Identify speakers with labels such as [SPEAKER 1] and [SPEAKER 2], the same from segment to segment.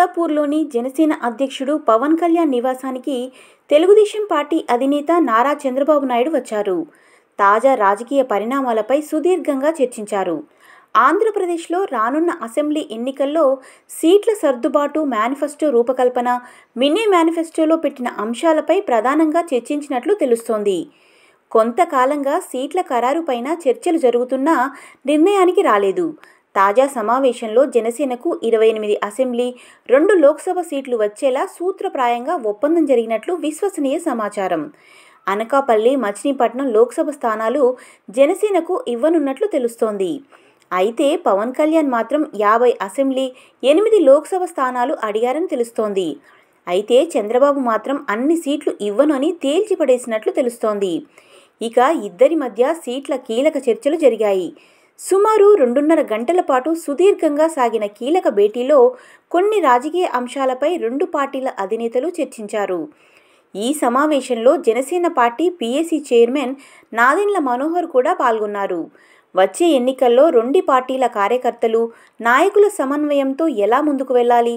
[SPEAKER 1] మల్కాపూర్లోని జనసేన అధ్యక్షుడు పవన్ కళ్యాణ్ నివాసానికి తెలుగుదేశం పార్టీ అధినేత నారా చంద్రబాబు నాయుడు వచ్చారు తాజా రాజకీయ పరిణామాలపై సుదీర్ఘంగా చర్చించారు ఆంధ్రప్రదేశ్లో రానున్న అసెంబ్లీ ఎన్నికల్లో సీట్ల సర్దుబాటు మేనిఫెస్టో రూపకల్పన మినీ మేనిఫెస్టోలో పెట్టిన అంశాలపై ప్రధానంగా చర్చించినట్లు తెలుస్తోంది కొంతకాలంగా సీట్ల ఖరారుపైన చర్చలు జరుగుతున్నా నిర్ణయానికి రాలేదు తాజా సమావేశంలో జనసేనకు ఇరవై ఎనిమిది అసెంబ్లీ రెండు లోక్సభ సీట్లు వచ్చేలా సూత్రప్రాయంగా ఒప్పందం జరిగినట్లు విశ్వసనీయ సమాచారం అనకాపల్లి మచినీపట్నం లోక్సభ స్థానాలు జనసేనకు ఇవ్వనున్నట్లు తెలుస్తోంది అయితే పవన్ కళ్యాణ్ మాత్రం యాభై అసెంబ్లీ ఎనిమిది లోక్సభ స్థానాలు అడిగారని తెలుస్తోంది అయితే చంద్రబాబు మాత్రం అన్ని సీట్లు ఇవ్వను అని తేల్చిపడేసినట్లు తెలుస్తోంది ఇక ఇద్దరి మధ్య సీట్ల కీలక చర్చలు జరిగాయి సుమారు రెండున్నర గంటల పాటు సుదీర్ఘంగా సాగిన కీలక భేటీలో కొన్ని రాజకీయ అంశాలపై రెండు పార్టీల అధినేతలు చర్చించారు ఈ సమావేశంలో Janasena party PAC chairman Nadendla Manohar కూడా పాల్గొన్నారు వచ్చే ఎన్నికల్లో రెండు పార్టీల కార్యకర్తలు నాయకుల సమన్వయంతో ఎలా ముందుకు వెళ్ళాలి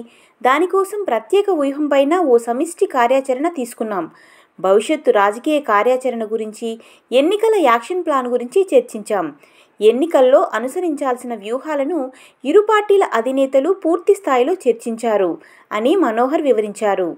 [SPEAKER 1] దానికోసం ప్రత్యేక వ్యూహంపైన ఓ సమిష్టి కార్యాచరణ తీసుకున్నాం భవిష్యత్తు రాజకీయ కార్యాచరణ గురించి ఎన్నికల యాక్షన్ ప్లాన్ గురించి చర్చించాం ఎన్నికల్లో అనుసరించాల్సిన వ్యూహాలను ఇరు పార్టీల అధినేతలు పూర్తి స్థాయిలో చర్చించారు అని మనోహర్ వివరించారు